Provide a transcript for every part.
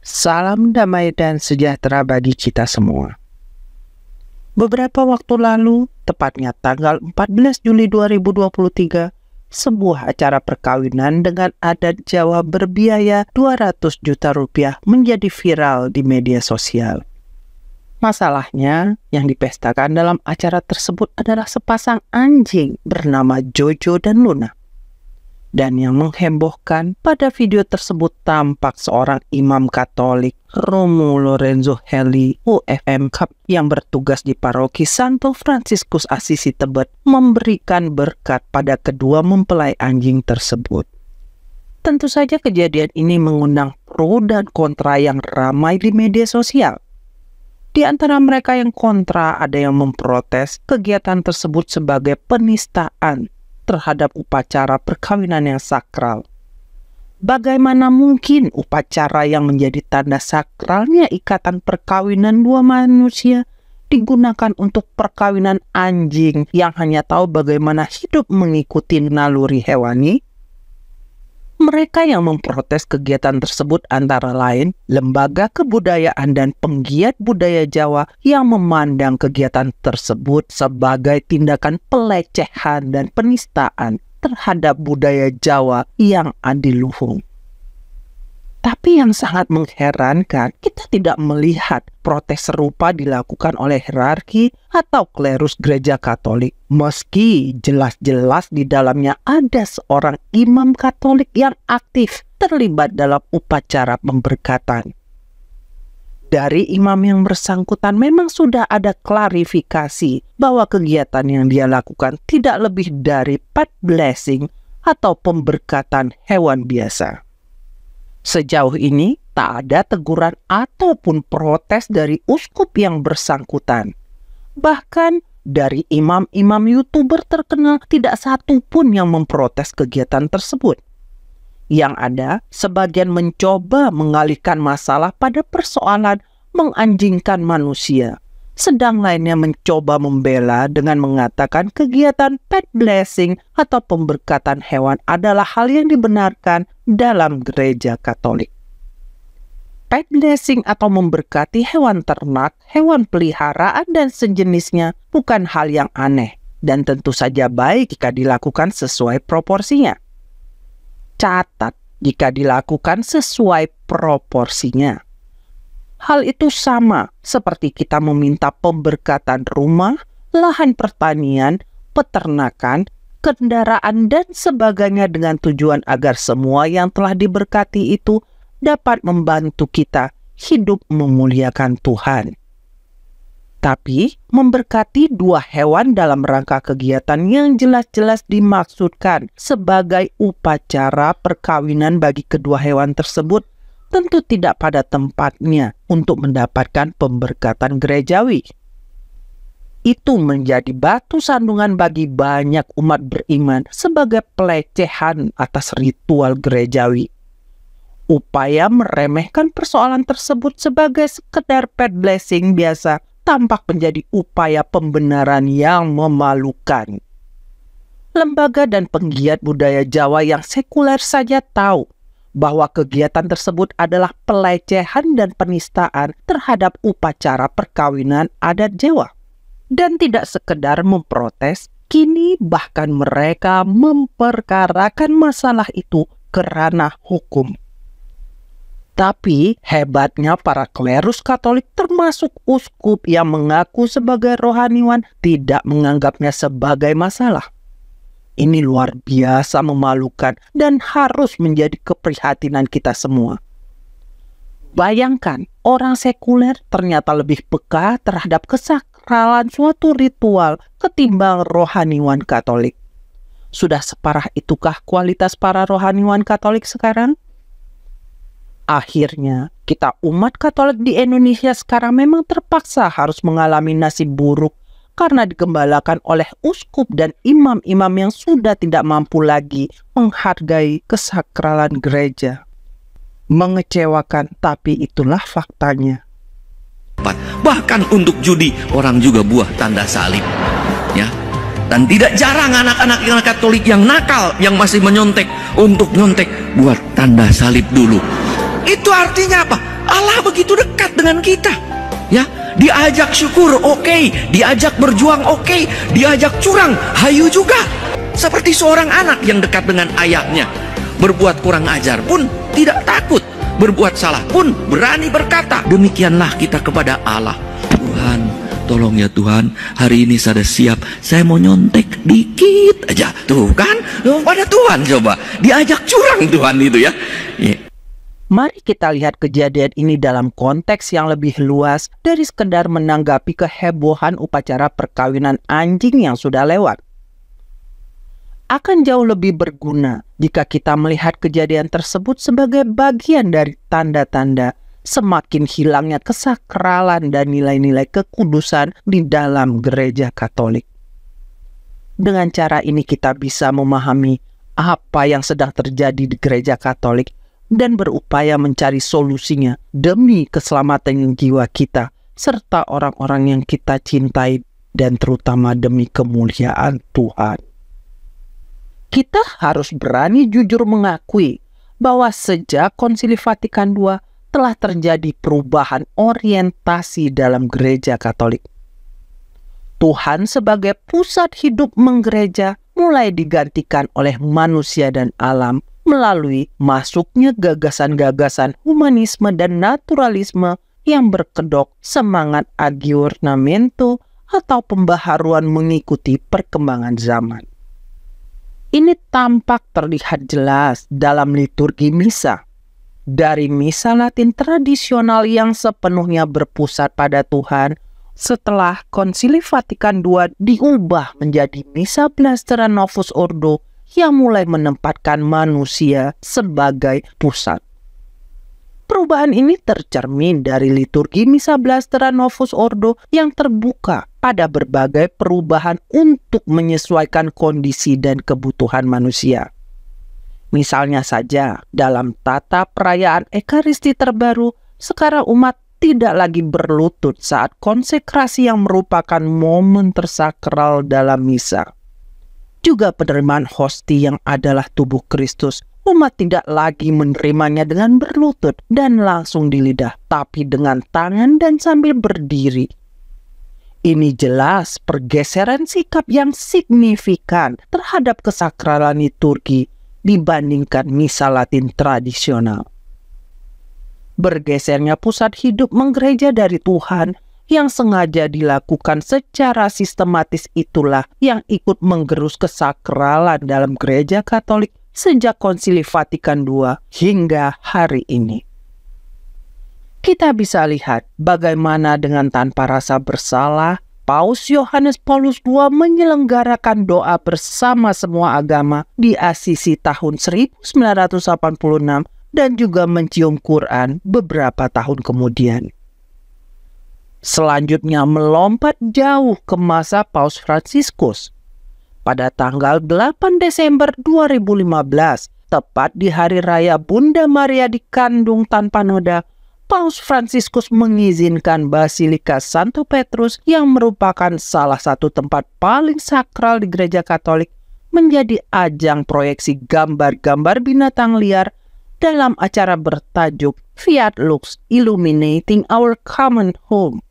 Salam damai dan sejahtera bagi kita semua. Beberapa waktu lalu, tepatnya tanggal 14 Juli 2023, sebuah acara perkawinan dengan adat Jawa berbiaya 200 juta rupiah menjadi viral di media sosial. Masalahnya, yang dipestakan dalam acara tersebut adalah sepasang anjing bernama Jojo dan Luna. Dan yang menghebohkan, pada video tersebut tampak seorang imam katolik Romulo Lorenzo Heli UFM Cup yang bertugas di paroki Santo Franciscus Assisi Tebet memberikan berkat pada kedua mempelai anjing tersebut. Tentu saja kejadian ini mengundang pro dan kontra yang ramai di media sosial. Di antara mereka yang kontra ada yang memprotes kegiatan tersebut sebagai penistaan terhadap upacara perkawinan yang sakral. Bagaimana mungkin upacara yang menjadi tanda sakralnya ikatan perkawinan dua manusia digunakan untuk perkawinan anjing yang hanya tahu bagaimana hidup mengikuti naluri hewani? Mereka yang memprotes kegiatan tersebut antara lain lembaga kebudayaan dan penggiat budaya Jawa yang memandang kegiatan tersebut sebagai tindakan pelecehan dan penistaan terhadap budaya Jawa yang adiluhung. Tapi yang sangat mengherankan, kita tidak melihat protes serupa dilakukan oleh hierarki atau klerus gereja Katolik. Meski jelas-jelas di dalamnya ada seorang imam Katolik yang aktif terlibat dalam upacara pemberkatan. Dari imam yang bersangkutan memang sudah ada klarifikasi bahwa kegiatan yang dia lakukan tidak lebih dari pat blessing atau pemberkatan hewan biasa. Sejauh ini tak ada teguran ataupun protes dari uskup yang bersangkutan. Bahkan dari imam-imam youtuber terkenal tidak satu pun yang memprotes kegiatan tersebut. Yang ada, sebagian mencoba mengalihkan masalah pada persoalan menganjingkan manusia sedang lainnya mencoba membela dengan mengatakan kegiatan pet blessing atau pemberkatan hewan adalah hal yang dibenarkan dalam gereja Katolik. Pet blessing atau memberkati hewan ternak, hewan peliharaan, dan sejenisnya bukan hal yang aneh dan tentu saja baik jika dilakukan sesuai proporsinya. Catat jika dilakukan sesuai proporsinya. Hal itu sama seperti kita meminta pemberkatan rumah, lahan pertanian, peternakan, kendaraan, dan sebagainya dengan tujuan agar semua yang telah diberkati itu dapat membantu kita hidup memuliakan Tuhan. Tapi, memberkati dua hewan dalam rangka kegiatan yang jelas-jelas dimaksudkan sebagai upacara perkawinan bagi kedua hewan tersebut tentu tidak pada tempatnya untuk mendapatkan pemberkatan gerejawi. Itu menjadi batu sandungan bagi banyak umat beriman sebagai pelecehan atas ritual gerejawi. Upaya meremehkan persoalan tersebut sebagai sekedar pet blessing biasa tampak menjadi upaya pembenaran yang memalukan. Lembaga dan penggiat budaya Jawa yang sekuler saja tahu bahwa kegiatan tersebut adalah pelecehan dan penistaan terhadap upacara perkawinan adat Jawa. Dan tidak sekedar memprotes, kini bahkan mereka memperkarakan masalah itu ke ranah hukum. Tapi hebatnya para klerus Katolik termasuk uskup yang mengaku sebagai rohaniwan tidak menganggapnya sebagai masalah ini luar biasa memalukan dan harus menjadi keprihatinan kita semua. Bayangkan, orang sekuler ternyata lebih peka terhadap kesakralan suatu ritual ketimbang rohaniwan Katolik. Sudah separah itukah kualitas para rohaniwan Katolik sekarang? Akhirnya, kita umat Katolik di Indonesia sekarang memang terpaksa harus mengalami nasib buruk karena digembalakan oleh uskup dan imam-imam yang sudah tidak mampu lagi menghargai kesakralan gereja. Mengecewakan, tapi itulah faktanya. Bahkan untuk judi, orang juga buah tanda salib. Ya, dan tidak jarang anak-anak yang Katolik yang nakal yang masih menyontek untuk nyontek buat tanda salib dulu. Itu artinya apa? Allah begitu dekat dengan kita. Ya, Diajak syukur, oke. Okay. Diajak berjuang, oke. Okay. Diajak curang, hayu juga. Seperti seorang anak yang dekat dengan ayahnya. Berbuat kurang ajar pun tidak takut. Berbuat salah pun berani berkata. Demikianlah kita kepada Allah. Tuhan, tolong ya Tuhan, hari ini saya siap. Saya mau nyontek dikit aja. Tuh kan, pada Tuhan coba. Diajak curang Tuhan itu ya. Iya. Mari kita lihat kejadian ini dalam konteks yang lebih luas dari sekedar menanggapi kehebohan upacara perkawinan anjing yang sudah lewat. Akan jauh lebih berguna jika kita melihat kejadian tersebut sebagai bagian dari tanda-tanda semakin hilangnya kesakralan dan nilai-nilai kekudusan di dalam gereja Katolik. Dengan cara ini kita bisa memahami apa yang sedang terjadi di gereja Katolik dan berupaya mencari solusinya demi keselamatan jiwa kita serta orang-orang yang kita cintai dan terutama demi kemuliaan Tuhan. Kita harus berani jujur mengakui bahwa sejak konsili Vatikan II telah terjadi perubahan orientasi dalam gereja Katolik. Tuhan sebagai pusat hidup menggereja mulai digantikan oleh manusia dan alam melalui masuknya gagasan-gagasan humanisme dan naturalisme yang berkedok semangat agiornamento atau pembaharuan mengikuti perkembangan zaman. Ini tampak terlihat jelas dalam liturgi misa. Dari misa Latin tradisional yang sepenuhnya berpusat pada Tuhan, setelah konsili Vatikan II diubah menjadi misa blasteran Novus Ordo yang mulai menempatkan manusia sebagai pusat. Perubahan ini tercermin dari liturgi Misa Blastera Novus Ordo yang terbuka pada berbagai perubahan untuk menyesuaikan kondisi dan kebutuhan manusia. Misalnya saja, dalam tata perayaan Ekaristi terbaru, sekarang umat tidak lagi berlutut saat konsekrasi yang merupakan momen tersakral dalam misa juga penerimaan hosti yang adalah tubuh Kristus. Umat tidak lagi menerimanya dengan berlutut dan langsung di lidah, tapi dengan tangan dan sambil berdiri. Ini jelas pergeseran sikap yang signifikan terhadap kesakralan liturgi dibandingkan misa Latin tradisional. Bergesernya pusat hidup menggereja dari Tuhan yang sengaja dilakukan secara sistematis itulah yang ikut menggerus kesakralan dalam gereja Katolik sejak Konsili Vatikan II hingga hari ini. Kita bisa lihat bagaimana dengan tanpa rasa bersalah, Paus Yohanes Paulus II menyelenggarakan doa bersama semua agama di Asisi tahun 1986 dan juga mencium Quran beberapa tahun kemudian selanjutnya melompat jauh ke masa Paus Franciscus. Pada tanggal 8 Desember 2015, tepat di hari raya Bunda Maria di Kandung tanpa noda, Paus Franciscus mengizinkan Basilika Santo Petrus yang merupakan salah satu tempat paling sakral di gereja Katolik menjadi ajang proyeksi gambar-gambar binatang liar dalam acara bertajuk Fiat Lux Illuminating Our Common Home.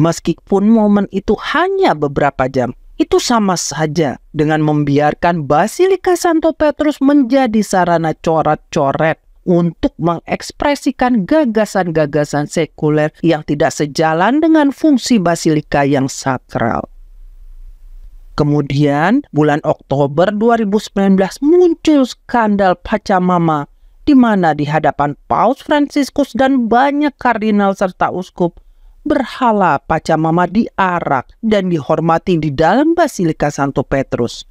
meskipun momen itu hanya beberapa jam, itu sama saja dengan membiarkan Basilika Santo Petrus menjadi sarana coret-coret untuk mengekspresikan gagasan-gagasan sekuler yang tidak sejalan dengan fungsi basilika yang sakral. Kemudian, bulan Oktober 2019 muncul skandal Pacamama di mana di hadapan Paus Fransiskus dan banyak kardinal serta uskup berhala Mama diarak dan dihormati di dalam Basilika Santo Petrus.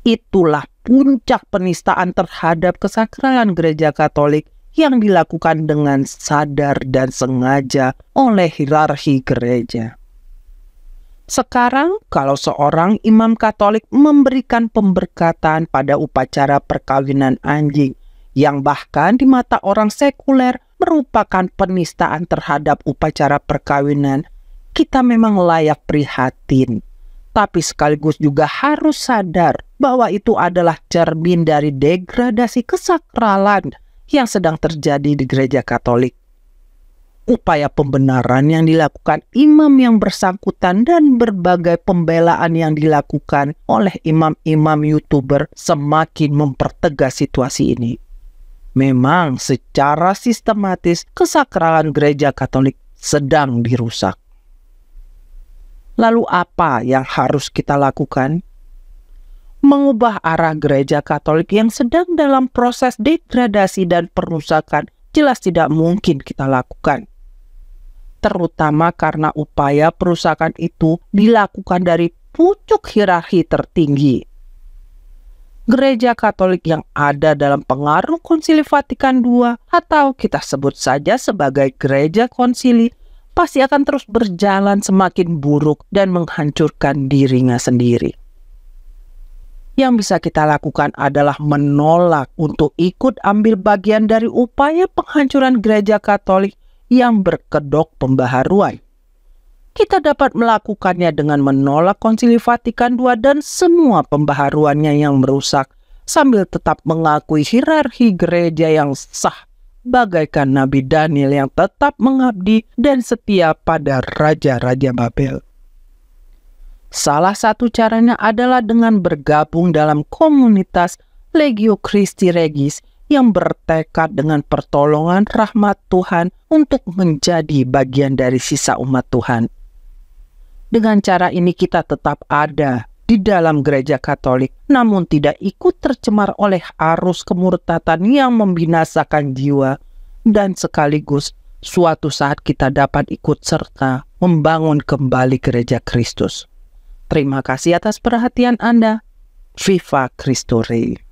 Itulah puncak penistaan terhadap kesakralan gereja Katolik yang dilakukan dengan sadar dan sengaja oleh hierarki gereja. Sekarang, kalau seorang imam Katolik memberikan pemberkatan pada upacara perkawinan anjing, yang bahkan di mata orang sekuler merupakan penistaan terhadap upacara perkawinan, kita memang layak prihatin. Tapi sekaligus juga harus sadar bahwa itu adalah cermin dari degradasi kesakralan yang sedang terjadi di gereja Katolik. Upaya pembenaran yang dilakukan imam yang bersangkutan dan berbagai pembelaan yang dilakukan oleh imam-imam YouTuber semakin mempertegas situasi ini. Memang secara sistematis kesakralan gereja Katolik sedang dirusak. Lalu apa yang harus kita lakukan? Mengubah arah gereja Katolik yang sedang dalam proses degradasi dan perusakan jelas tidak mungkin kita lakukan. Terutama karena upaya perusakan itu dilakukan dari pucuk hierarki tertinggi gereja Katolik yang ada dalam pengaruh Konsili Vatikan II atau kita sebut saja sebagai gereja konsili pasti akan terus berjalan semakin buruk dan menghancurkan dirinya sendiri. Yang bisa kita lakukan adalah menolak untuk ikut ambil bagian dari upaya penghancuran gereja Katolik yang berkedok pembaharuan kita dapat melakukannya dengan menolak konsili Vatikan II dan semua pembaharuannya yang merusak, sambil tetap mengakui hierarki gereja yang sah, bagaikan Nabi Daniel yang tetap mengabdi dan setia pada Raja-Raja Babel. Salah satu caranya adalah dengan bergabung dalam komunitas Legio Christi Regis yang bertekad dengan pertolongan rahmat Tuhan untuk menjadi bagian dari sisa umat Tuhan. Dengan cara ini kita tetap ada di dalam gereja Katolik, namun tidak ikut tercemar oleh arus kemurtatan yang membinasakan jiwa, dan sekaligus suatu saat kita dapat ikut serta membangun kembali gereja Kristus. Terima kasih atas perhatian Anda. Viva Christore.